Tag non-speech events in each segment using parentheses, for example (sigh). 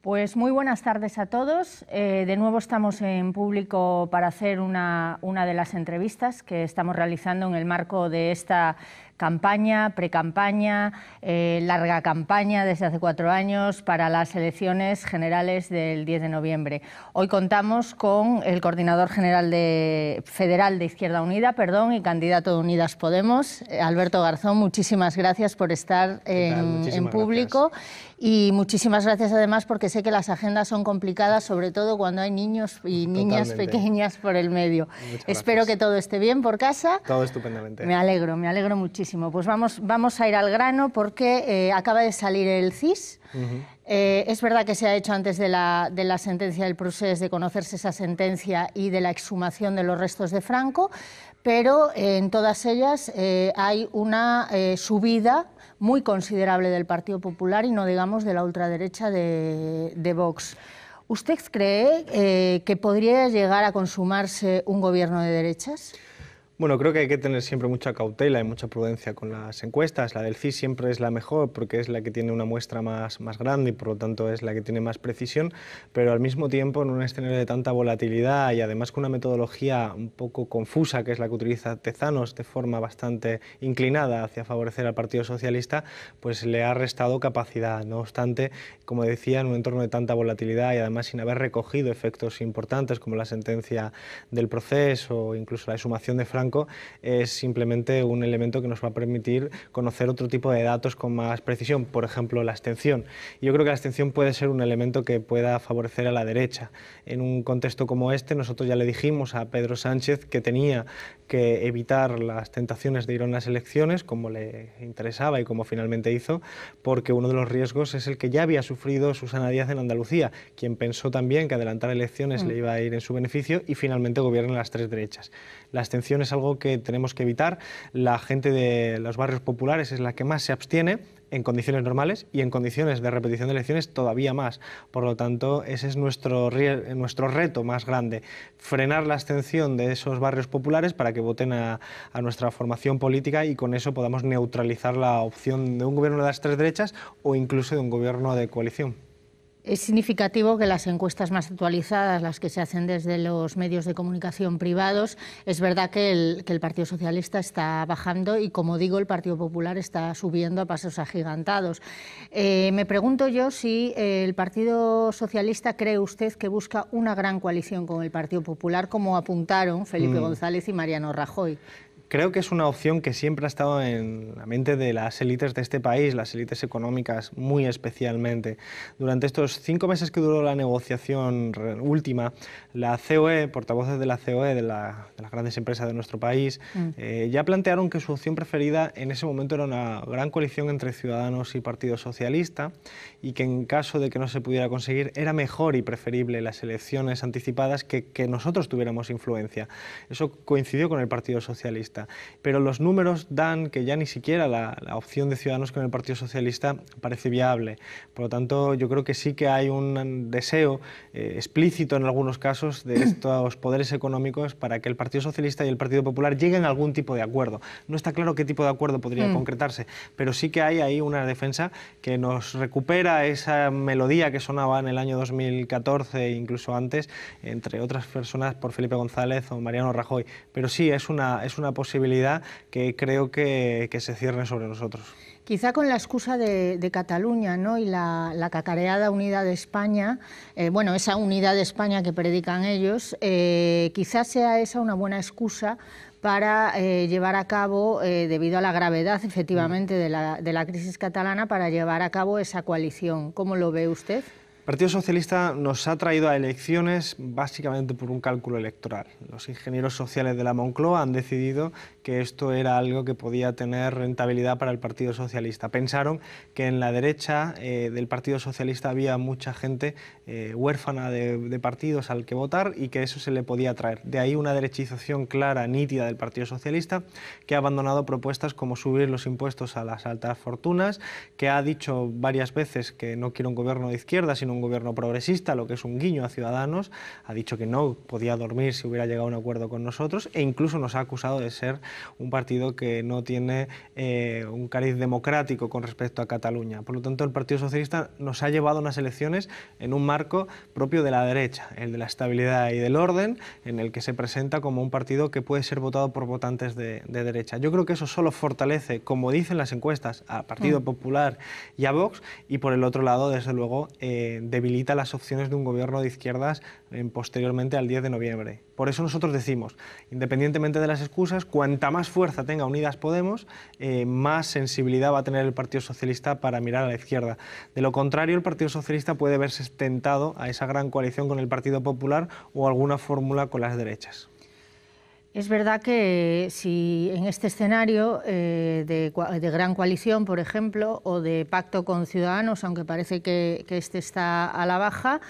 Pues muy buenas tardes a todos. Eh, de nuevo estamos en público para hacer una, una, de las entrevistas que estamos realizando en el marco de esta campaña, precampaña, campaña eh, larga campaña desde hace cuatro años para las elecciones generales del 10 de noviembre. Hoy contamos con el coordinador general de, federal de Izquierda Unida perdón, y candidato de Unidas Podemos, eh, Alberto Garzón. Muchísimas gracias por estar en, público y muchísimas gracias además porque sé que las agendas son complicadas, sobre todo cuando hay niños y niñas pequeñas por el medio. Espero que todo esté bien por casa. Todo estupendamente. Me alegro, me alegro muchísimo. Pues vamos, vamos a ir al grano porque eh, acaba de salir el CIS. Eh, es verdad que se ha hecho antes de la, sentencia del procés, de conocerse esa sentencia y de la exhumación de los restos de Franco, pero eh, en todas ellas hay una subida muy considerable del Partido Popular y no digamos de la ultraderecha de, de Vox. ¿Usted cree que podría llegar a consumarse un gobierno de derechas? Bueno, creo que hay que tener siempre mucha cautela y mucha prudencia con las encuestas. La del CIS siempre es la mejor porque es la que tiene una muestra más, más grande y por lo tanto es la que tiene más precisión, pero al mismo tiempo en un escenario de tanta volatilidad y además con una metodología un poco confusa que es la que utiliza Tezanos de forma bastante inclinada hacia favorecer al Partido Socialista, pues le ha restado capacidad. No obstante, como decía, en un entorno de tanta volatilidad y además sin haber recogido efectos importantes como la sentencia del proceso o incluso la exhumación de Franco, es simplemente un elemento que nos va a permitir conocer otro tipo de datos con más precisión, por ejemplo la extensión. Yo creo que la extensión puede ser un elemento que pueda favorecer a la derecha. En un contexto como este, nosotros ya le dijimos a Pedro Sánchez que tenía que evitar las tentaciones de ir a unas elecciones, como le interesaba y como finalmente hizo, porque uno de los riesgos es el que ya había sufrido Susana Díaz en Andalucía, quien pensó también que adelantar elecciones le mm. iba a ir en su beneficio y finalmente gobiernan las tres derechas. La abstención es algo que tenemos que evitar. La gente de los barrios populares es la que más se abstiene en condiciones normales y en condiciones de repetición de elecciones todavía más. Por lo tanto, ese es nuestro, nuestro reto más grande, frenar la abstención de esos barrios populares para que voten a, nuestra formación política y con eso podamos neutralizar la opción de un gobierno de las tres derechas o incluso de un gobierno de coalición. Es significativo que las encuestas más actualizadas, las que se hacen desde los medios de comunicación privados, es verdad que el, Partido Socialista está bajando y, como digo, el Partido Popular está subiendo a pasos agigantados. Eh, me pregunto yo si eh, el Partido Socialista cree usted que busca una gran coalición con el Partido Popular, como apuntaron Felipe mm. González y Mariano Rajoy. Creo que es una opción que siempre ha estado en la mente de las élites de este país, las élites económicas muy especialmente. Durante estos cinco meses que duró la negociación última, la COE, portavoces de la COE, de, las grandes empresas de nuestro país, mm. eh, ya plantearon que su opción preferida en ese momento era una gran coalición entre Ciudadanos y Partido Socialista y que en caso de que no se pudiera conseguir era mejor y preferible las elecciones anticipadas que, que nosotros tuviéramos influencia. Eso coincidió con el Partido Socialista. Pero los números dan que ya ni siquiera la, opción de Ciudadanos con el Partido Socialista parece viable. Por lo tanto, yo creo que sí que hay un deseo eh, explícito en algunos casos de (clears throat) estos poderes económicos para que el Partido Socialista y el Partido Popular lleguen a algún tipo de acuerdo. No está claro qué tipo de acuerdo podría mm. concretarse, pero sí que hay ahí una defensa que nos recupera esa melodía que sonaba en el año 2014 e incluso antes, entre otras personas por Felipe González o Mariano Rajoy. Pero sí, es una, es una posibilidad posibilidad que creo que, se cierne sobre nosotros. Quizá con la excusa de, Cataluña ¿no? y la, cacareada unidad de España, eh, bueno, esa unidad de España que predican ellos, eh, quizás sea esa una buena excusa para eh, llevar a cabo, debido a la gravedad efectivamente mm. de la, de la crisis catalana, para llevar a cabo esa coalición. ¿Cómo lo ve usted? Partido Socialista nos ha traído a elecciones básicamente por un cálculo electoral. Los ingenieros sociales de la Moncloa han decidido que esto era algo que podía tener rentabilidad para el Partido Socialista. Pensaron que en la derecha eh, del Partido Socialista había mucha gente eh, huérfana de, partidos al que votar y que eso se le podía traer. De ahí una derechización clara, nítida del Partido Socialista, que ha abandonado propuestas como subir los impuestos a las altas fortunas, que ha dicho varias veces que no quiere un gobierno de izquierda, sino un un gobierno progresista, lo que es un guiño a Ciudadanos, ha dicho que no podía dormir si hubiera llegado a un acuerdo con nosotros e incluso nos ha acusado de ser un partido que no tiene eh, un cariz democrático con respecto a Cataluña. Por lo tanto, el Partido Socialista nos ha llevado a unas elecciones en un marco propio de la derecha, el de la estabilidad y del orden, en el que se presenta como un partido que puede ser votado por votantes de, derecha. Yo creo que eso solo fortalece, como dicen las encuestas, ...a Partido mm. Popular y a Vox y por el otro lado, desde luego, eh, debilita las opciones de un gobierno de izquierdas eh, posteriormente al 10 de noviembre. Por eso nosotros decimos, independientemente de las excusas, cuanta más fuerza tenga Unidas Podemos, eh, más sensibilidad va a tener el Partido Socialista para mirar a la izquierda. De lo contrario, el Partido Socialista puede verse tentado a esa gran coalición con el Partido Popular o alguna fórmula con las derechas. Es verdad que si en este escenario eh, de, gran coalición, por ejemplo, o de pacto con Ciudadanos, aunque parece que, este está a la baja,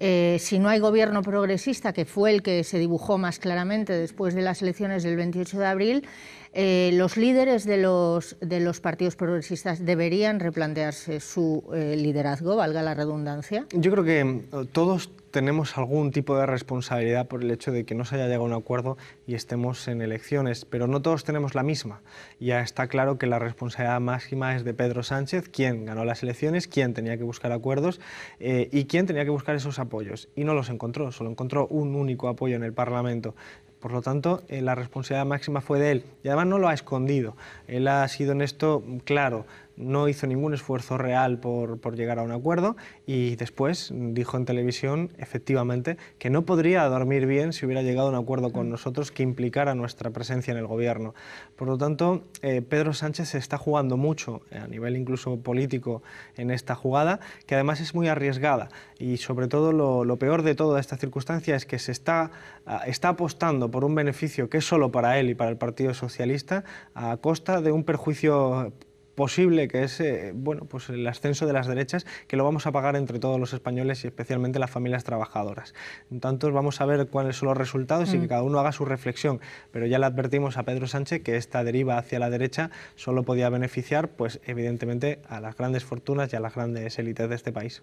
eh, si no hay gobierno progresista, que fue el que se dibujó más claramente después de las elecciones del 28 de abril, eh, los líderes de los, de los partidos progresistas deberían replantearse su liderazgo, valga la redundancia. Yo creo que todos tenemos algún tipo de responsabilidad por el hecho de que no se haya llegado a un acuerdo y estemos en elecciones, pero no todos tenemos la misma. Ya está claro que la responsabilidad máxima es de Pedro Sánchez, quien ganó las elecciones, quien tenía que buscar acuerdos eh, y quien tenía que buscar esos apoyos. Y no los encontró, solo encontró un único apoyo en el Parlamento. Por lo tanto, eh, la responsabilidad máxima fue de él. Y además no lo ha escondido. Él ha sido en esto claro no hizo ningún esfuerzo real por, llegar a un acuerdo y después dijo en televisión, efectivamente, que no podría dormir bien si hubiera llegado a un acuerdo con mm. nosotros que implicara nuestra presencia en el gobierno. Por lo tanto, eh, Pedro Sánchez se está jugando mucho, eh, a nivel incluso político, en esta jugada, que además es muy arriesgada. Y sobre todo, lo, peor de toda esta circunstancia es que se está, ah, está apostando por un beneficio que es solo para él y para el Partido Socialista a costa de un perjuicio posible que es bueno, pues el ascenso de las derechas que lo vamos a pagar entre todos los españoles y especialmente las familias trabajadoras. tanto, vamos a ver cuáles son los resultados y que mm. cada uno haga su reflexión, pero ya le advertimos a Pedro Sánchez que esta deriva hacia la derecha solo podía beneficiar pues evidentemente a las grandes fortunas y a las grandes élites de este país.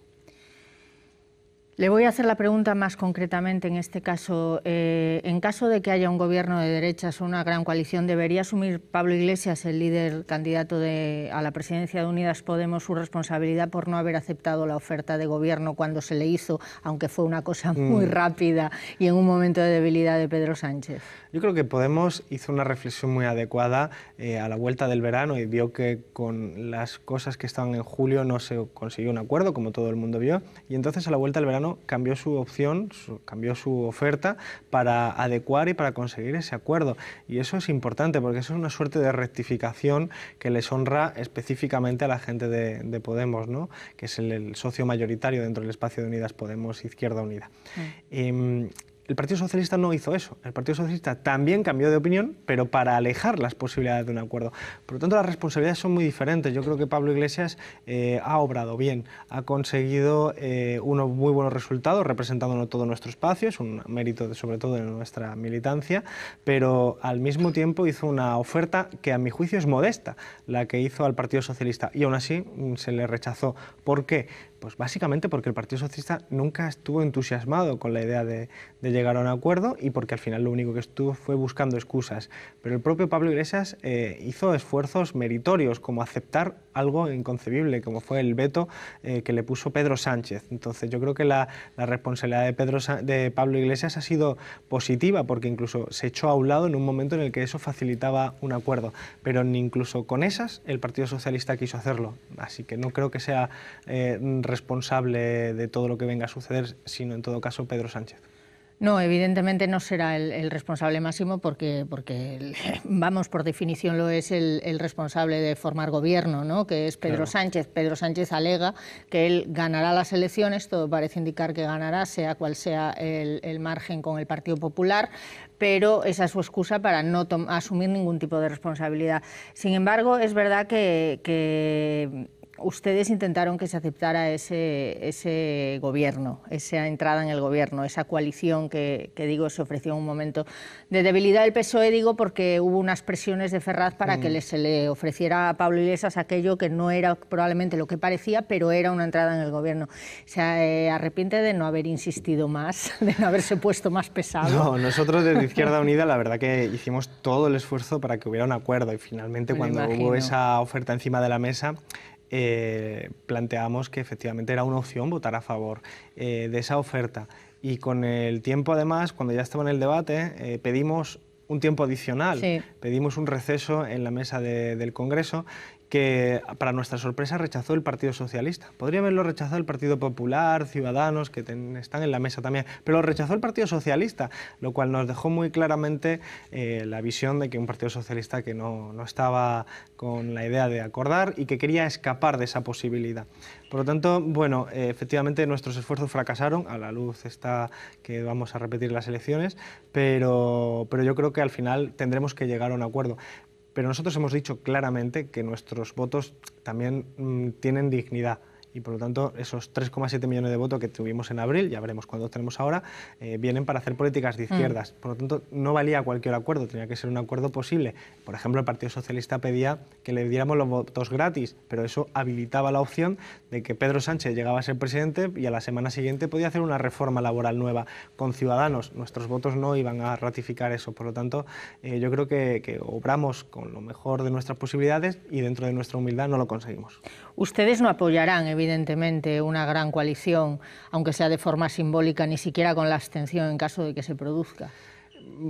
Le voy a hacer la pregunta más concretamente en este caso. Eh, en caso de que haya un gobierno de derechas o una gran coalición, ¿debería asumir Pablo Iglesias, el líder candidato a la presidencia de Unidas Podemos, su responsabilidad por no haber aceptado la oferta de gobierno cuando se le hizo, aunque fue una cosa (laughs) muy mm. rápida y en un momento de debilidad de Pedro Sánchez? Yo creo que Podemos hizo una reflexión muy adecuada eh, a la vuelta del verano y vio que con las cosas que estaban en julio no se consiguió un acuerdo, como todo el mundo vio, y entonces a la vuelta del verano cambió su opción, cambió su oferta para adecuar y para conseguir ese acuerdo. Y eso es importante porque eso es una suerte de rectificación que les honra específicamente a la gente de, Podemos, ¿no? que es el, socio mayoritario dentro del espacio de Unidas Podemos Izquierda Unida. Mm. Em, el Partido Socialista no hizo eso. El Partido Socialista también cambió de opinión, pero para alejar las posibilidades de un acuerdo. Por lo tanto, las responsabilidades son muy diferentes. Yo creo que Pablo Iglesias eh, ha obrado bien, ha conseguido eh, unos muy buenos resultados representando todo nuestro espacio, es un mérito sobre todo de nuestra militancia, pero al mismo tiempo hizo una oferta que a mi juicio es modesta, la que hizo al Partido Socialista, y aún así se le rechazó. ¿Por qué? Pues básicamente porque el Partido Socialista nunca estuvo entusiasmado con la idea de, llegar a un acuerdo y porque al final lo único que estuvo fue buscando excusas. Pero el propio Pablo Iglesias eh, hizo esfuerzos meritorios, como aceptar algo inconcebible, como fue el veto eh, que le puso Pedro Sánchez. Entonces yo creo que la, responsabilidad de, Pedro, de Pablo Iglesias ha sido positiva, porque incluso se echó a un lado en un momento en el que eso facilitaba un acuerdo. Pero ni incluso con esas el Partido Socialista quiso hacerlo. Así que no creo que sea... Eh, responsable de todo lo que venga a suceder, sino en todo caso Pedro Sánchez. No, evidentemente no será el, responsable máximo porque, porque, (laughs) vamos, por definición lo es el, responsable de formar gobierno, ¿no? que es Pedro Sánchez. Pedro Sánchez alega que él ganará las elecciones, todo parece indicar que ganará, sea cual sea el, margen con el Partido Popular, pero esa es su excusa para no asumir ningún tipo de responsabilidad. Sin embargo, es verdad que ustedes intentaron que se aceptara ese, ese, gobierno, esa entrada en el gobierno, esa coalición que, digo se ofreció en un momento de debilidad del PSOE, digo porque hubo unas presiones de Ferraz para que mm. se le ofreciera a Pablo Iglesias aquello que no era probablemente lo que parecía, pero era una entrada en el gobierno. ¿Se eh, arrepiente de no haber insistido más, (laughs) de no haberse puesto más pesado? No, nosotros desde (laughs) Izquierda Unida la verdad que hicimos todo el esfuerzo para que hubiera un acuerdo y finalmente cuando hubo esa oferta encima de la mesa, eh, planteamos que efectivamente era una opción votar a favor eh, de esa oferta. Y con el tiempo, además, cuando ya estaba en el debate, eh, pedimos un tiempo adicional, pedimos un receso en la mesa del Congreso que para nuestra sorpresa rechazó el Partido Socialista. Podría haberlo rechazado el Partido Popular, Ciudadanos, que están en la mesa también, pero lo rechazó el Partido Socialista, lo cual nos dejó muy claramente eh, la visión de que un Partido Socialista que no, estaba con la idea de acordar y que quería escapar de esa posibilidad. Por lo tanto, bueno, eh, efectivamente nuestros esfuerzos fracasaron, a la luz está que vamos a repetir las elecciones, pero, pero yo creo que al final tendremos que llegar a un acuerdo pero nosotros hemos dicho claramente que nuestros votos también mm, tienen dignidad por lo tanto esos 3,7 millones de votos que tuvimos en abril, ya veremos cuántos tenemos ahora, eh, vienen para hacer políticas de mm. izquierdas. Por lo tanto, no valía cualquier acuerdo, tenía que ser un acuerdo posible. Por ejemplo, el Partido Socialista pedía que le diéramos los votos gratis, pero eso habilitaba la opción de que Pedro Sánchez llegaba a ser presidente y a la semana siguiente podía hacer una reforma laboral nueva con Ciudadanos. Nuestros votos no iban a ratificar eso. Por lo tanto, eh, yo creo que, que obramos con lo mejor de nuestras posibilidades y dentro de nuestra humildad no lo conseguimos. Ustedes no apoyarán, evidentemente evidentemente una gran coalición, aunque sea de forma simbólica, ni siquiera con la abstención en caso de que se produzca.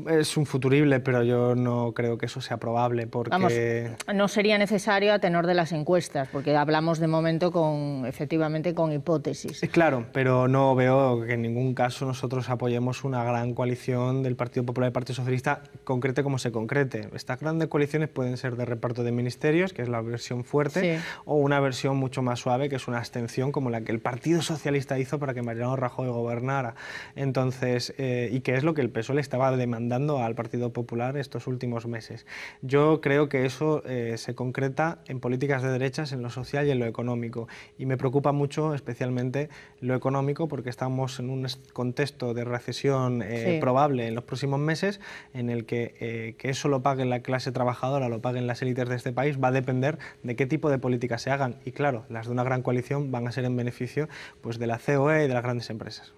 Es un futurible, pero yo no creo que eso sea probable porque... no sería necesario a tenor de las encuestas, porque hablamos de momento con, efectivamente con hipótesis. Eh, claro, pero no veo que en ningún caso nosotros apoyemos una gran coalición del Partido Popular y Partido Socialista, concrete como se concrete. Estas grandes coaliciones pueden ser de reparto de ministerios, que es la versión fuerte, o una versión mucho más suave, que es una abstención como la que el Partido Socialista hizo para que Mariano Rajoy gobernara. Entonces, eh, y qué es lo que el PSOE le estaba demandando al Partido Popular estos últimos meses. Yo creo que eso eh, se concreta en políticas de derechas, en lo social y en lo económico. Y me preocupa mucho especialmente lo económico porque estamos en un contexto de recesión eh, probable en los próximos meses en el que eh, eso lo pague la clase trabajadora, lo paguen las élites de este país, va a depender de qué tipo de políticas se hagan. Y claro, las de una gran coalición van a ser en beneficio pues, de la COE y de las grandes empresas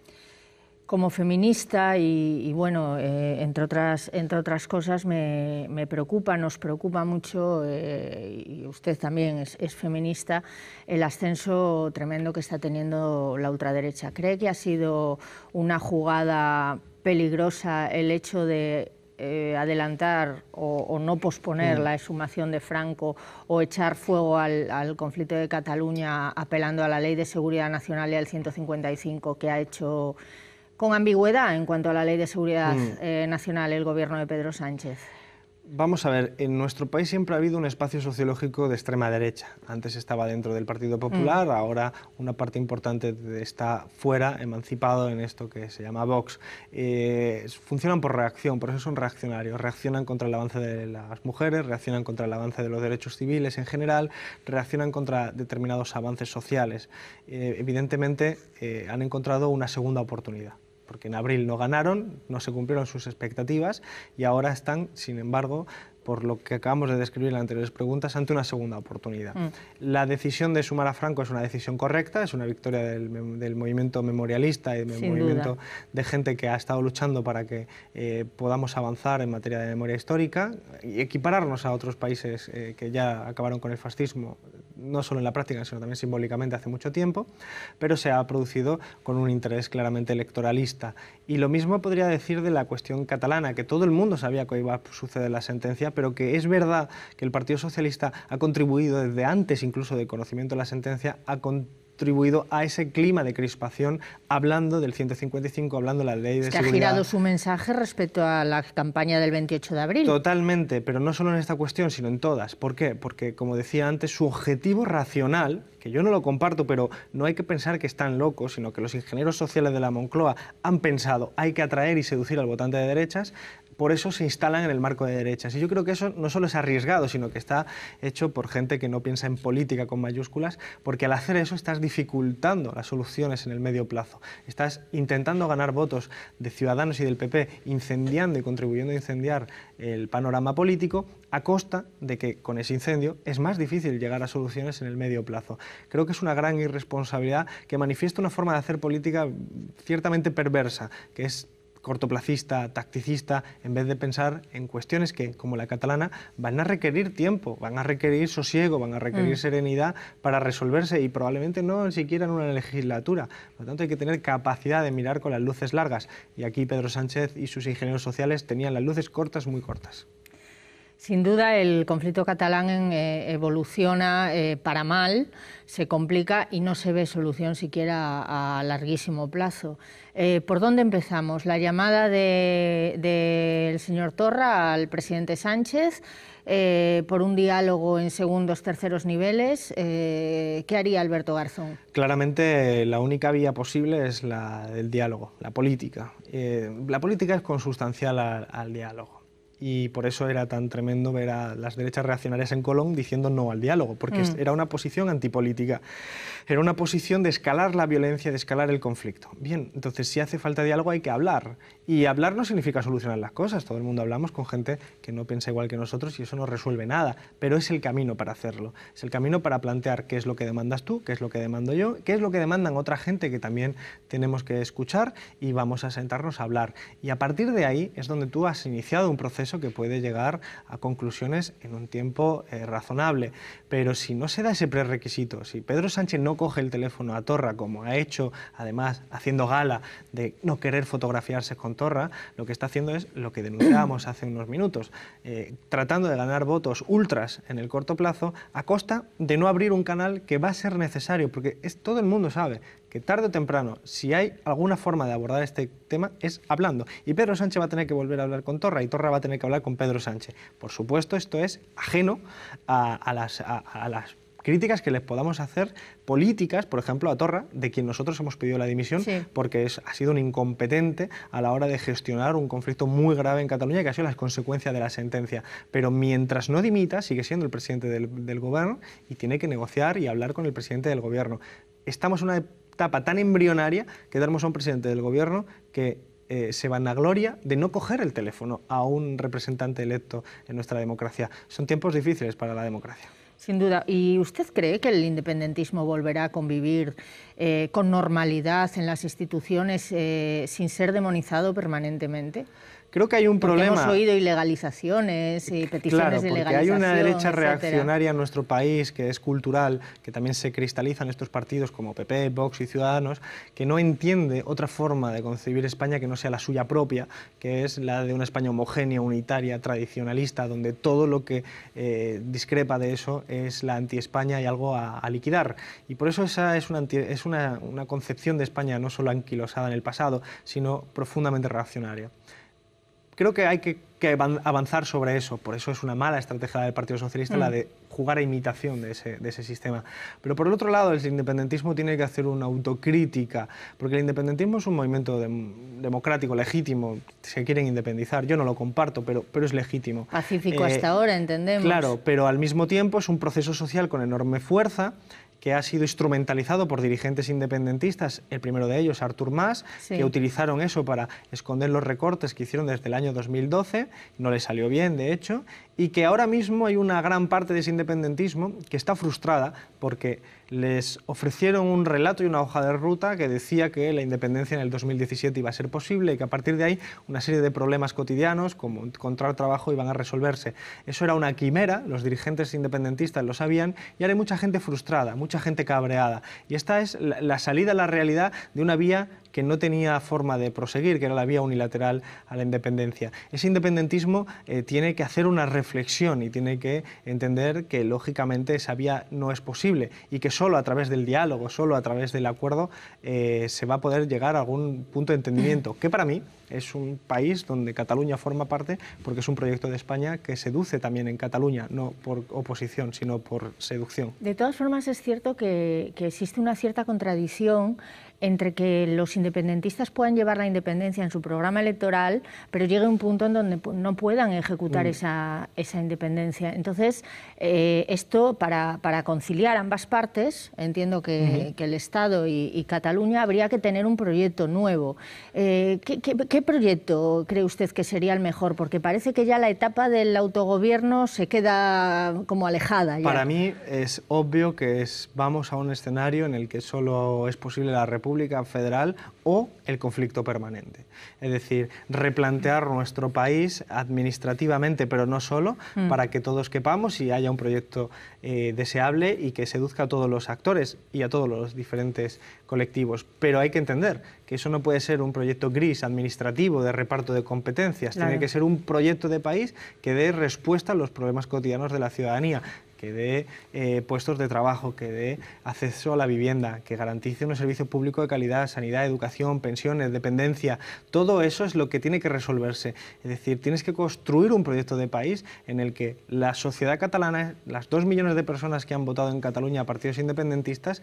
como feminista y, bueno, eh, entre, otras, entre otras cosas, me, preocupa, nos preocupa mucho, eh, y usted también es, feminista, el ascenso tremendo que está teniendo la ultraderecha. ¿Cree que ha sido una jugada peligrosa el hecho de eh, adelantar o, no posponer la exhumación de Franco o echar fuego al, al conflicto de Cataluña apelando a la Ley de Seguridad Nacional y al 155 que ha hecho con ambigüedad en cuanto a la ley de seguridad mm. eh, nacional el gobierno de Pedro Sánchez? Vamos a ver, en nuestro país siempre ha habido un espacio sociológico de extrema derecha. Antes estaba dentro del Partido mm. Popular, ahora una parte importante está fuera, emancipado en esto que se llama Vox. Eh, funcionan por reacción, por eso son reaccionarios. Reaccionan contra el avance de las mujeres, reaccionan contra el avance de los derechos civiles en general, reaccionan contra determinados avances sociales. Eh, evidentemente han encontrado una segunda oportunidad porque en abril no ganaron, no se cumplieron sus expectativas y ahora están, sin embargo, por lo que acabamos de describir en las anteriores preguntas, ante una segunda oportunidad. Mm. La decisión de sumar a Franco es una decisión correcta, es una victoria del, movimiento memorialista y del movimiento de gente que ha estado luchando para que eh, podamos avanzar en materia de memoria histórica y equipararnos a otros países eh, que ya acabaron con el fascismo, no solo en la práctica, sino también simbólicamente hace mucho tiempo, pero se ha producido con un interés claramente electoralista. Y lo mismo podría decir de la cuestión catalana, que todo el mundo sabía que iba a suceder la sentencia, pero que es verdad que el Partido Socialista ha contribuido desde antes incluso de conocimiento de la sentencia ha contribuido a ese clima de crispación hablando del 155, hablando de la ley de es que ha girado su mensaje respecto a la campaña del 28 de abril. Totalmente, pero no solo en esta cuestión, sino en todas. ¿Por qué? Porque, como decía antes, su objetivo racional, que yo no lo comparto, pero no hay que pensar que están locos, sino que los ingenieros sociales de la Moncloa han pensado hay que atraer y seducir al votante de derechas, por eso se instalan en el marco de derechas. Y yo creo que eso no solo es arriesgado, sino que está hecho por gente que no piensa en política con mayúsculas, porque al hacer eso estás dificultando las soluciones en el medio plazo. Estás intentando ganar votos de Ciudadanos y del PP, incendiando y contribuyendo a incendiar el panorama político, a costa de que con ese incendio es más difícil llegar a soluciones en el medio plazo. Creo que es una gran irresponsabilidad que manifiesta una forma de hacer política ciertamente perversa, que es cortoplacista, tacticista, en vez de pensar en cuestiones que, como la catalana, van a requerir tiempo, van a requerir sosiego, van a requerir mm. serenidad para resolverse y probablemente no siquiera en una legislatura. Por lo tanto, hay que tener capacidad de mirar con las luces largas. Y aquí Pedro Sánchez y sus ingenieros sociales tenían las luces cortas, muy cortas. Sin duda, el conflicto catalán eh, evoluciona eh, para mal, se complica y no se ve solución siquiera a, larguísimo plazo. Eh, ¿Por dónde empezamos? La llamada del señor Torra al presidente Sánchez por un diálogo en segundos, terceros niveles. ¿Qué haría Alberto Garzón? Claramente, la única vía posible es la del diálogo, la política. la política es consustancial al diálogo y por eso era tan tremendo ver a las derechas reaccionarias en Colón diciendo no al diálogo, porque mm. era una posición antipolítica, era una posición de escalar la violencia, de escalar el conflicto. Bien, entonces si hace falta diálogo hay que hablar, y hablar no significa solucionar las cosas, todo el mundo hablamos con gente que no piensa igual que nosotros y eso no resuelve nada, pero es el camino para hacerlo, es el camino para plantear qué es lo que demandas tú, qué es lo que demando yo, qué es lo que demandan otra gente que también tenemos que escuchar y vamos a sentarnos a hablar. Y a partir de ahí es donde tú has iniciado un proceso que puede llegar a conclusiones en un tiempo eh, razonable. Pero si no se da ese prerequisito, si Pedro Sánchez no coge el teléfono a Torra, como ha hecho, además, haciendo gala de no querer fotografiarse con Torra, lo que está haciendo es lo que denunciábamos hace unos minutos, eh, tratando de ganar votos ultras en el corto plazo a costa de no abrir un canal que va a ser necesario, porque es, todo el mundo sabe que tarde o temprano, si hay alguna forma de abordar este tema, es hablando. Y Pedro Sánchez va a tener que volver a hablar con Torra y Torra va a tener que hablar con Pedro Sánchez. Por supuesto, esto es ajeno a, las, críticas que les podamos hacer políticas, por ejemplo, a Torra, de quien nosotros hemos pedido la dimisión porque es, ha sido un incompetente a la hora de gestionar un conflicto muy grave en Cataluña que ha sido las consecuencias de la sentencia. Pero mientras no dimita, sigue siendo el presidente del, del gobierno y tiene que negociar y hablar con el presidente del gobierno. Estamos en una etapa tan embrionaria que damos a un presidente del gobierno que van eh, se gloria de no coger el teléfono a un representante electo en nuestra democracia. Son tiempos difíciles para la democracia. Sin duda. ¿Y usted cree que el independentismo volverá a convivir eh, con normalidad en las instituciones eh, sin ser demonizado permanentemente? Creo que hay un problema. Hemos oído ilegalizaciones y eh, peticiones de legalización. Porque hay una derecha reaccionaria en nuestro país que es cultural, que también se cristaliza en estos partidos como PP, Vox y Ciudadanos, que no entiende otra forma de concebir España que no sea la suya propia, que es la de una España homogénea, unitaria, tradicionalista, donde todo lo que discrepa de eso es la anti-España y algo a, liquidar. Y por eso esa es, una, es una concepción de España no solo anquilosada en el pasado, sino profundamente reaccionaria. Creo que hay que que avanzar sobre eso. Por eso es una mala estrategia del Partido Socialista la mm. de jugar a imitación de ese, sistema. Pero por el otro lado, el independentismo tiene que hacer una autocrítica, porque el independentismo es un movimiento democrático, legítimo, se quieren independizar, yo no lo comparto, pero, pero es legítimo. Pacífico hasta eh, ahora, entendemos. Claro, pero al mismo tiempo es un proceso social con enorme fuerza que ha sido instrumentalizado por dirigentes independentistas, el primero de ellos, Artur Mas, que utilizaron eso para esconder los recortes que hicieron desde el año 2012, no le salió bien, de hecho, y que ahora mismo hay una gran parte de ese independentismo que está frustrada porque les ofrecieron un relato y una hoja de ruta que decía que la independencia en el 2017 iba a ser posible y que a partir de ahí una serie de problemas cotidianos como encontrar trabajo iban a resolverse. Eso era una quimera, los dirigentes independentistas lo sabían y ahora hay mucha gente frustrada, mucha gente cabreada. Y esta es la, salida a la realidad de una vía que no tenía forma de proseguir, que era la vía unilateral a la independencia. Ese independentismo eh, tiene que hacer una reflexión y tiene que entender que lógicamente esa vía no es posible y que solo a través del diálogo, solo a través del acuerdo, eh, se va a poder llegar a algún punto de entendimiento, que para mí es un país donde Cataluña forma parte, porque es un proyecto de España que seduce también en Cataluña, no por oposición, sino por seducción. De todas formas, es cierto que existe una cierta contradicción entre que los independentistas puedan llevar la independencia en su programa electoral, pero llegue un punto en donde no puedan ejecutar mm. esa, independencia. Entonces, eh, esto para, conciliar ambas partes, entiendo que, el Estado y, Cataluña habría que tener un proyecto nuevo. Eh, ¿qué, proyecto cree usted que sería el mejor? Porque parece que ya la etapa del autogobierno se queda como alejada. Para mí es obvio que es, vamos a un escenario en el que solo es posible la república Federal o el conflicto permanente. Es decir, replantear nuestro país administrativamente, pero no solo, mm. para que todos quepamos y haya un proyecto eh, deseable y que seduzca a todos los actores y a todos los diferentes colectivos. Pero hay que entender que eso no puede ser un proyecto gris administrativo de reparto de competencias, tiene que ser un proyecto de país que dé respuesta a los problemas cotidianos de la ciudadanía que dé eh, puestos de trabajo, que dé acceso a la vivienda, que garantice un servicio público de calidad, sanidad, educación, pensiones, dependencia. Todo eso es lo que tiene que resolverse. Es decir, tienes que construir un proyecto de país en el que la sociedad catalana, las dos millones de personas que han votado en Cataluña a partidos independentistas,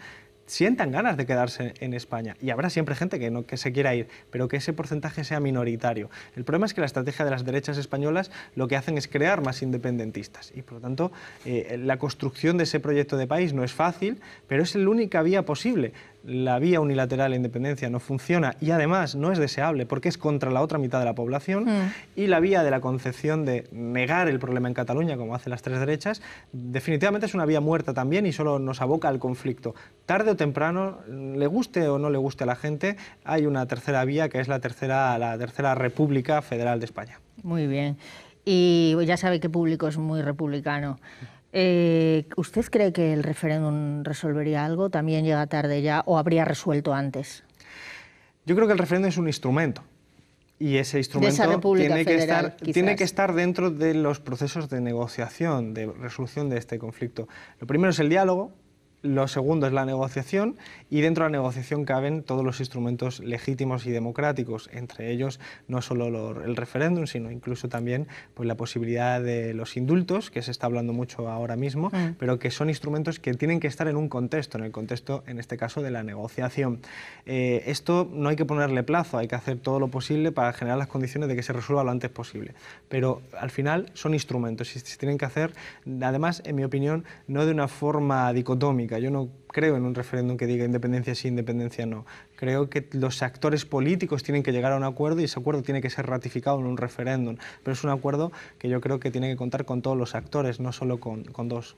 sientan ganas de quedarse en España. Y habrá siempre gente que, no, que se quiera ir, pero que ese porcentaje sea minoritario. El problema es que la estrategia de las derechas españolas lo que hacen es crear más independentistas. Y por lo tanto, eh, la construcción de ese proyecto de país no es fácil, pero es la única vía posible la vía unilateral de independencia no funciona y además no es deseable porque es contra la otra mitad de la población mm. y la vía de la concepción de negar el problema en Cataluña, como hacen las tres derechas, definitivamente es una vía muerta también y solo nos aboca al conflicto. Tarde o temprano, le guste o no le guste a la gente, hay una tercera vía que es la tercera, la tercera República Federal de España. Muy bien. Y ya sabe que público es muy republicano. Eh, ¿Usted cree que el referéndum resolvería algo? ¿También llega tarde ya o habría resuelto antes? Yo creo que el referéndum es un instrumento y ese instrumento tiene, que estar, dentro de los procesos de negociación, de resolución de este conflicto. Lo primero es el diálogo, lo segundo es la negociación y dentro de la negociación caben todos los instrumentos legítimos y democráticos, entre ellos no solo el referéndum, sino incluso también pues, la posibilidad de los indultos, que se está hablando mucho ahora mismo, mm. pero que son instrumentos que tienen que estar en un contexto, en el contexto, en este caso, de la negociación. Eh, esto no hay que ponerle plazo, hay que hacer todo lo posible para generar las condiciones de que se resuelva lo antes posible, pero al final son instrumentos y se tienen que hacer, además, en mi opinión, no de una forma dicotómica, yo no creo en un referéndum que diga independencia sí, independencia no. Creo que los actores políticos tienen que llegar a un acuerdo y ese acuerdo tiene que ser ratificado en un referéndum. Pero es un acuerdo que yo creo que tiene que contar con todos los actores, no solo con, con dos.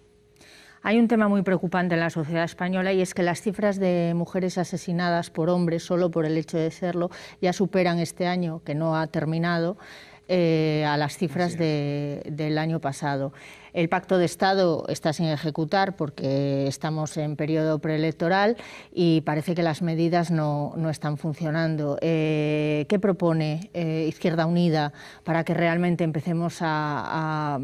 Hay un tema muy preocupante en la sociedad española y es que las cifras de mujeres asesinadas por hombres solo por el hecho de serlo ya superan este año, que no ha terminado, eh, a las cifras del año pasado. El pacto de Estado está sin ejecutar porque estamos en periodo preelectoral y parece que las medidas no, están funcionando. Eh, ¿Qué propone eh, Izquierda Unida para que realmente empecemos a,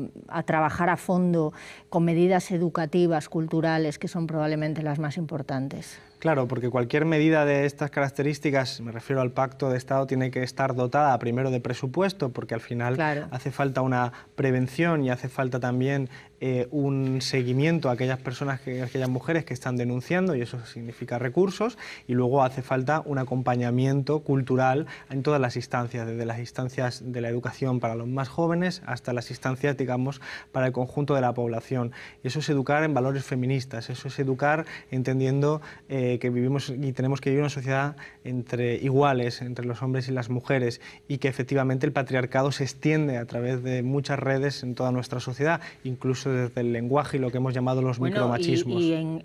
trabajar a fondo con medidas educativas, culturales, que son probablemente las más importantes? Claro, porque cualquier medida de estas características, me refiero al pacto de Estado, tiene que estar dotada primero de presupuesto, porque al final hace falta una prevención y hace falta también eh, un seguimiento a aquellas personas, que, aquellas mujeres que están denunciando, y eso significa recursos, y luego hace falta un acompañamiento cultural en todas las instancias, desde las instancias de la educación para los más jóvenes hasta las instancias, digamos, para el conjunto de la población. Y eso es educar en valores feministas, eso es educar entendiendo eh, que vivimos y tenemos que vivir una sociedad entre iguales, entre los hombres y las mujeres, y que efectivamente el patriarcado se extiende a través de muchas redes en toda nuestra sociedad, incluso desde el lenguaje y lo que hemos llamado los micromachismos. en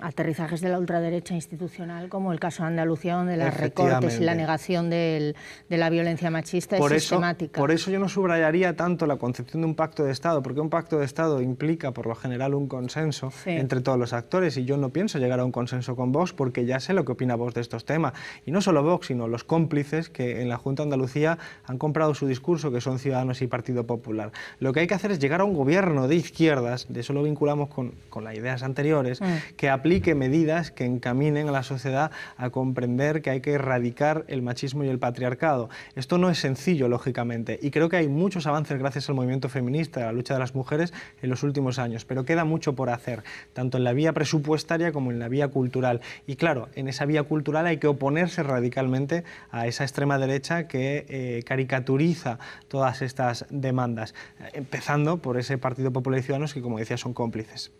aterrizajes de la ultraderecha institucional, como el caso de Andalucía, donde las recortes y la negación de la violencia machista es sistemática. Por eso yo no subrayaría tanto la concepción de un pacto de Estado, porque un pacto de Estado implica, por lo general, un consenso entre todos los actores, y yo no pienso llegar a un consenso con Vox, porque ya sé lo que opina Vox de estos temas. Y no solo Vox, sino los cómplices que en la Junta de Andalucía han comprado su discurso, que son Ciudadanos y Partido Popular. Lo que hay que hacer es llegar a un gobierno de izquierdas, de eso lo vinculamos con, las ideas anteriores, mm. que aplique aplique medidas que encaminen a la sociedad a comprender que hay que erradicar el machismo y el patriarcado. Esto no es sencillo, lógicamente, y creo que hay muchos avances gracias al movimiento feminista, a la lucha de las mujeres en los últimos años, pero queda mucho por hacer, tanto en la vía presupuestaria como en la vía cultural. Y claro, en esa vía cultural hay que oponerse radicalmente a esa extrema derecha que eh, caricaturiza todas estas demandas, eh, empezando por ese Partido Popular y Ciudadanos que, como decía, son cómplices.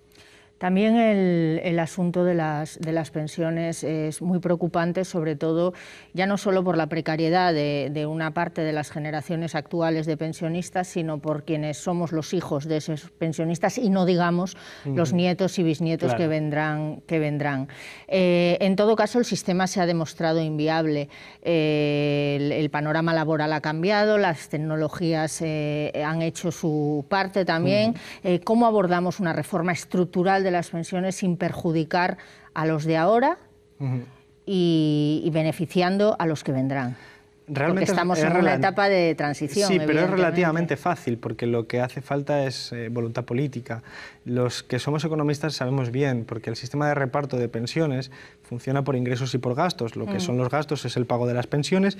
También el, asunto de las, de las, pensiones es muy preocupante, sobre todo ya no solo por la precariedad de, una parte de las generaciones actuales de pensionistas, sino por quienes somos los hijos de esos pensionistas y no digamos los nietos y bisnietos que vendrán. Que vendrán. Eh, en todo caso, el sistema se ha demostrado inviable. Eh, el, panorama laboral ha cambiado, las tecnologías eh, han hecho su parte también. ¿Cómo abordamos una reforma estructural? de las pensiones sin perjudicar a los de ahora y, beneficiando a los que vendrán. Realmente porque estamos en una etapa de transición. Sí, pero es relativamente fácil, porque lo que hace falta es eh, voluntad política los que somos economistas sabemos bien, porque el sistema de reparto de pensiones funciona por ingresos y por gastos. Lo que mm. son los gastos es el pago de las pensiones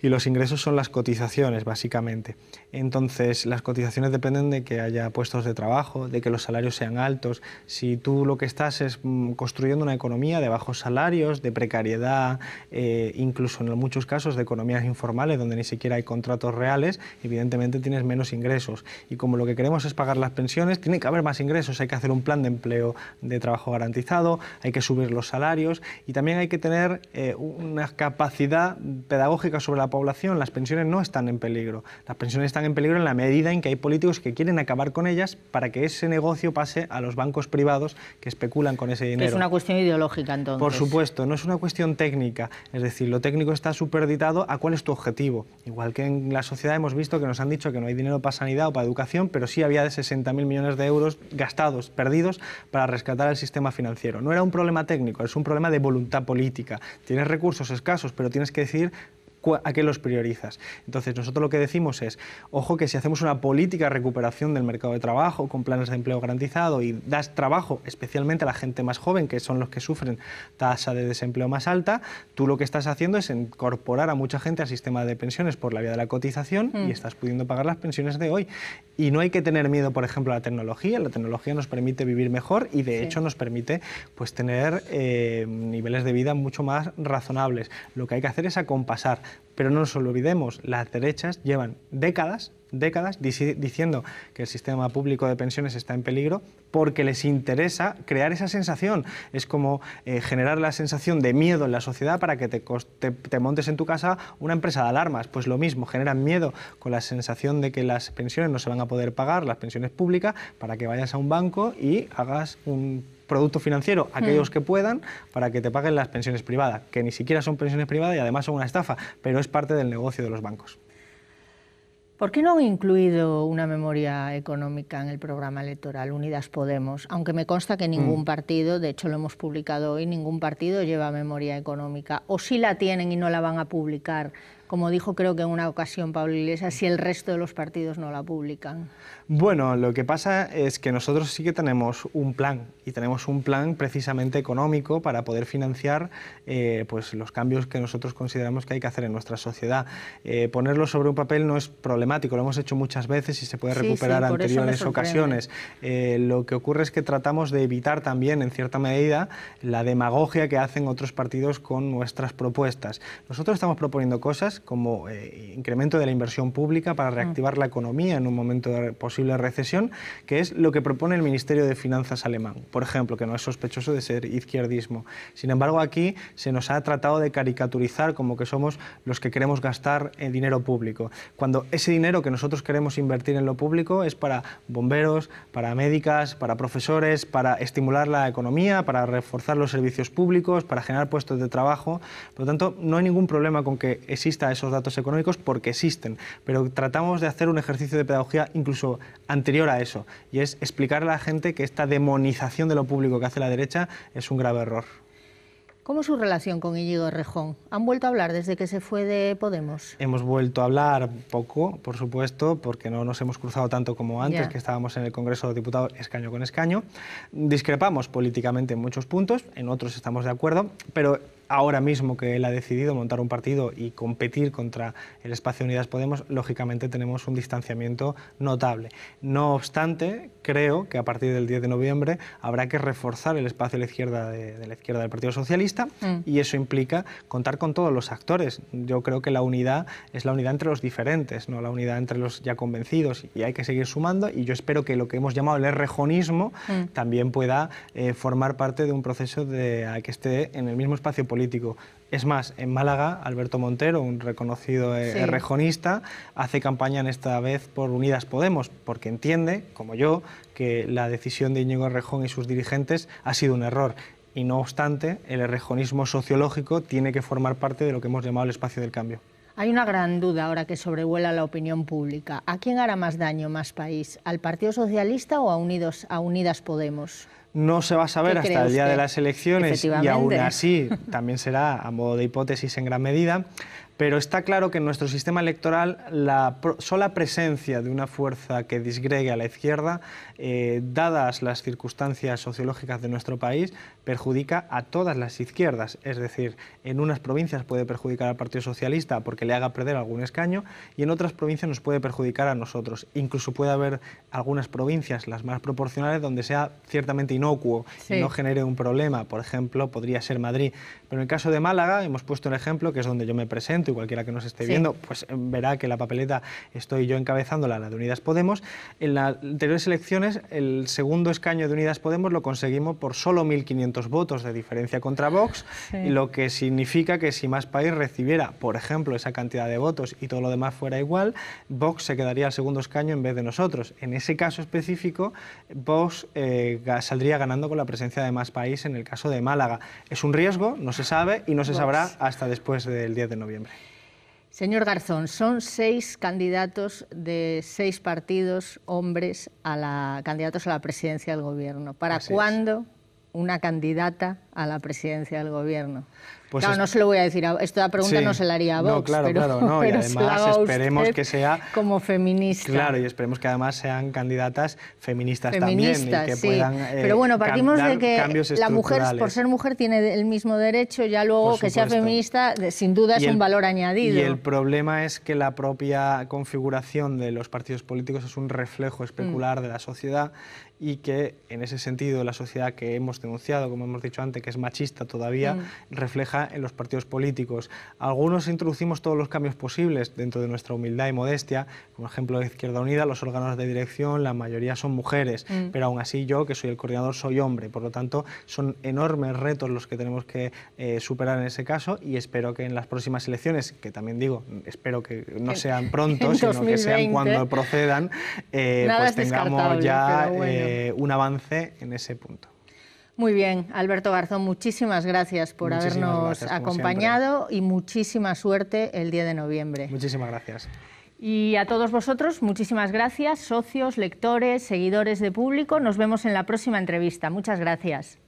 y los ingresos son las cotizaciones, básicamente. Entonces, las cotizaciones dependen de que haya puestos de trabajo, de que los salarios sean altos. Si tú lo que estás es mm, construyendo una economía de bajos salarios, de precariedad, eh, incluso en muchos casos de economías informales donde ni siquiera hay contratos reales, evidentemente tienes menos ingresos. Y como lo que queremos es pagar las pensiones, tiene que haber más ingresos hay que hacer un plan de empleo de trabajo garantizado, hay que subir los salarios y también hay que tener eh, una capacidad pedagógica sobre la población. Las pensiones no están en peligro. Las pensiones están en peligro en la medida en que hay políticos que quieren acabar con ellas para que ese negocio pase a los bancos privados que especulan con ese dinero. Es una cuestión ideológica entonces. Por supuesto, no es una cuestión técnica. Es decir, lo técnico está superditado a cuál es tu objetivo. Igual que en la sociedad hemos visto que nos han dicho que no hay dinero para sanidad o para educación, pero sí había de 60.000 millones de euros gastados estados perdidos, para rescatar el sistema financiero. No era un problema técnico, es un problema de voluntad política. Tienes recursos escasos, pero tienes que decir a qué los priorizas. Entonces, nosotros lo que decimos es, ojo que si hacemos una política de recuperación del mercado de trabajo con planes de empleo garantizado y das trabajo especialmente a la gente más joven, que son los que sufren tasa de desempleo más alta, tú lo que estás haciendo es incorporar a mucha gente al sistema de pensiones por la vía de la cotización y mm. estás pudiendo pagar las pensiones de hoy. Y no hay que tener miedo, por ejemplo, a la tecnología. La tecnología nos permite vivir mejor y, de hecho, nos permite pues, tener eh, niveles de vida mucho más razonables. Lo que hay que hacer es acompasar pero no nos olvidemos, las derechas llevan décadas, décadas diciendo que el sistema público de pensiones está en peligro porque les interesa crear esa sensación. Es como eh, generar la sensación de miedo en la sociedad para que te, te, montes en tu casa una empresa de alarmas. Pues lo mismo, generan miedo con la sensación de que las pensiones no se van a poder pagar, las pensiones públicas, para que vayas a un banco y hagas un producto financiero aquellos mm. que puedan para que te paguen las pensiones privadas, que ni siquiera son pensiones privadas y además son una estafa, pero es parte del negocio de los bancos. ¿Por qué no han incluido una memoria económica en el programa electoral Unidas Podemos? Aunque me consta que ningún mm. partido, de hecho lo hemos publicado hoy, ningún partido lleva memoria económica. O si la tienen y no la van a publicar como dijo creo que en una ocasión Pablo Iglesias, si el resto de los partidos no la publican? Bueno, lo que pasa es que nosotros sí que tenemos un plan y tenemos un plan precisamente económico para poder financiar eh, pues los cambios que nosotros consideramos que hay que hacer en nuestra sociedad. Eh, ponerlo sobre un papel no es problemático, lo hemos hecho muchas veces y se puede recuperar en anteriores ocasiones. Eh, lo que ocurre es que tratamos de evitar también, en cierta medida, la demagogia que hacen otros partidos con nuestras propuestas. Nosotros estamos proponiendo cosas como eh, incremento de la inversión pública para mm. reactivar la economía en un momento de posible recesión, que es lo que propone el Ministerio de Finanzas alemán, por ejemplo, que no es sospechoso de ser izquierdismo. Sin embargo, aquí se nos ha tratado de caricaturizar como que somos los que queremos gastar el dinero público, cuando ese dinero que nosotros queremos invertir en lo público es para bomberos, para médicas, para profesores, para estimular la economía, para reforzar los servicios públicos, para generar puestos de trabajo. Por lo tanto, no hay ningún problema con que exista esos datos económicos porque existen, pero tratamos de hacer un ejercicio de pedagogía incluso anterior a eso, y es explicarle a la gente que esta demonización de lo público que hace la derecha es un grave error. ¿Cómo es su relación con Íñigo Rejón? ¿Han vuelto a hablar desde que se fue de Podemos? Hemos vuelto a hablar poco, por supuesto, porque no nos hemos cruzado tanto como antes, que estábamos en el Congreso de Diputados escaño con escaño. Discrepamos políticamente en muchos puntos, en otros estamos de acuerdo, pero ahora mismo que él ha decidido montar un partido y competir contra el espacio Unidas Podemos, lógicamente tenemos un distanciamiento notable. No obstante, creo que a partir del 10 de noviembre habrá que reforzar el espacio de la izquierda, de, izquierda del Partido Socialista mm. y eso implica contar con todos los actores. Yo creo que la unidad es la unidad entre los diferentes, no la unidad entre los ya convencidos y hay que seguir sumando y yo espero que lo que hemos llamado el errejonismo mm. también pueda eh, formar parte de un proceso de, que esté en el mismo espacio político es más, en Málaga, Alberto Montero, un reconocido eh, errejonista, hace campaña en esta vez por Unidas Podemos, porque entiende, como yo, que la decisión de Íñigo Rejón y sus dirigentes ha sido un error. Y no obstante, el errejonismo sociológico tiene que formar parte de lo que hemos llamado el espacio del cambio. Hay una gran duda ahora que sobrevuela la opinión pública. ¿A quién hará más daño más país? ¿Al Partido Socialista o a Unidas Podemos? no se va a saber hasta el día de las elecciones y aún así (laughs) también será a modo de hipótesis en gran medida. Pero está claro que en nuestro sistema electoral la sola presencia de una fuerza que disgregue a la izquierda, eh, dadas las circunstancias sociológicas de nuestro país, perjudica a todas las izquierdas. Es decir, en unas provincias puede perjudicar al Partido Socialista porque le haga perder algún escaño y en otras provincias nos puede perjudicar a nosotros. Incluso puede haber algunas provincias, las más proporcionales, donde sea ciertamente inocuo y no genere un problema. Por ejemplo, podría ser Madrid, pero en el caso de Málaga, hemos puesto un ejemplo, que es donde yo me presento y cualquiera que nos esté viendo, pues eh, verá que la papeleta estoy yo encabezándola, la de Unidas Podemos. En las anteriores elecciones, el segundo escaño de Unidas Podemos lo conseguimos por solo 1.500 votos de diferencia contra Vox, lo que significa que si Más País recibiera, por ejemplo, esa cantidad de votos y todo lo demás fuera igual, Vox se quedaría al segundo escaño en vez de nosotros. En ese caso específico, Vox eh, saldría ganando con la presencia de Más País en el caso de Málaga. Es un riesgo, no sé se sabe y no se sabrá pues. hasta después del 10 de noviembre. Señor Garzón, son seis candidatos de seis partidos hombres a la candidatos a la presidencia del gobierno. ¿Para cuándo una candidata a la presidencia del gobierno? Pues no se lo voy a decir, a... esta pregunta no se la haría a Vox, claro, pero, claro, no. y (laughs) además esperemos que sea... Como feminista. Claro, y esperemos que además sean candidatas feministas, también. Y que puedan, eh, pero bueno, partimos de que la mujer, por ser mujer, tiene el mismo derecho, ya luego que sea feminista, sin duda es un valor añadido. Y el problema es que la propia configuración de los partidos políticos es un reflejo especular mm. de la sociedad y que en ese sentido la sociedad que hemos denunciado, como hemos dicho antes, que es machista todavía, mm. refleja en los partidos políticos. Algunos introducimos todos los cambios posibles dentro de nuestra humildad y modestia, como ejemplo de Izquierda Unida, los órganos de dirección, la mayoría son mujeres, mm. pero aún así yo, que soy el coordinador, soy hombre, por lo tanto son enormes retos los que tenemos que eh, superar en ese caso y espero que en las próximas elecciones, que también digo, espero que no sean pronto, (laughs) sino que sean cuando procedan, eh, pues tengamos ya... Eh, un avance en ese punto. Muy bien, Alberto Garzón, muchísimas gracias por habernos acompañado y muchísima suerte el día de noviembre. Muchísimas gracias. Y a todos vosotros, muchísimas gracias, socios, lectores, seguidores de público. Nos vemos en la próxima entrevista. Muchas gracias.